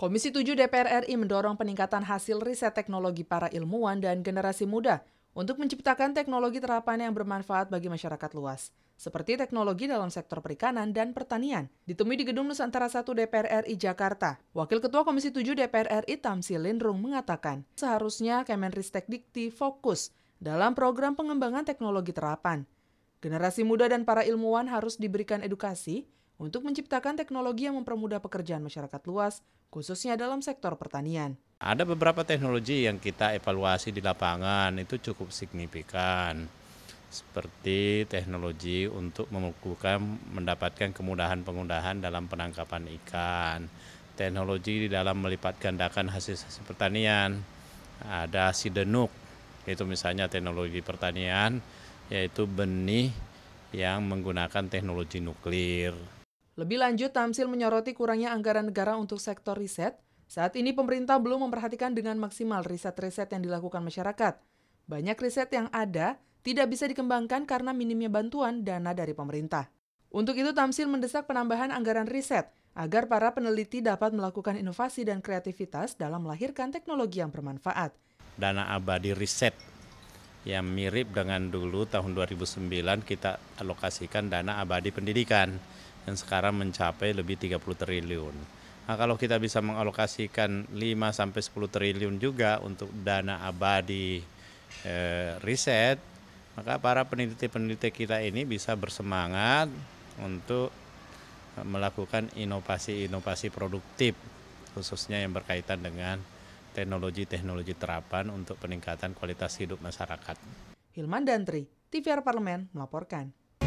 Komisi 7 DPR RI mendorong peningkatan hasil riset teknologi para ilmuwan dan generasi muda untuk menciptakan teknologi terapan yang bermanfaat bagi masyarakat luas, seperti teknologi dalam sektor perikanan dan pertanian. Ditemui di Gedung Nusantara 1 DPR RI Jakarta, Wakil Ketua Komisi 7 DPR RI Tamsi Lindrung mengatakan, seharusnya Kemenristek Dikti fokus dalam program pengembangan teknologi terapan. Generasi muda dan para ilmuwan harus diberikan edukasi untuk menciptakan teknologi yang mempermudah pekerjaan masyarakat luas, khususnya dalam sektor pertanian. Ada beberapa teknologi yang kita evaluasi di lapangan itu cukup signifikan. Seperti teknologi untuk memukulkan mendapatkan kemudahan pengundahan dalam penangkapan ikan, teknologi di dalam melipat gandakan hasil-hasil pertanian, ada sidenuk, itu misalnya teknologi pertanian, yaitu benih yang menggunakan teknologi nuklir. Lebih lanjut, Tamsil menyoroti kurangnya anggaran negara untuk sektor riset. Saat ini pemerintah belum memperhatikan dengan maksimal riset-riset yang dilakukan masyarakat. Banyak riset yang ada tidak bisa dikembangkan karena minimnya bantuan dana dari pemerintah. Untuk itu, Tamsil mendesak penambahan anggaran riset agar para peneliti dapat melakukan inovasi dan kreativitas dalam melahirkan teknologi yang bermanfaat. Dana abadi riset yang mirip dengan dulu tahun 2009 kita alokasikan dana abadi pendidikan yang sekarang mencapai lebih 30 triliun. Nah, kalau kita bisa mengalokasikan 5 sampai 10 triliun juga untuk dana abadi eh, riset, maka para peneliti-peneliti kita ini bisa bersemangat untuk eh, melakukan inovasi-inovasi produktif khususnya yang berkaitan dengan teknologi-teknologi terapan untuk peningkatan kualitas hidup masyarakat. Hilman Dantri, TVR Parlemen melaporkan.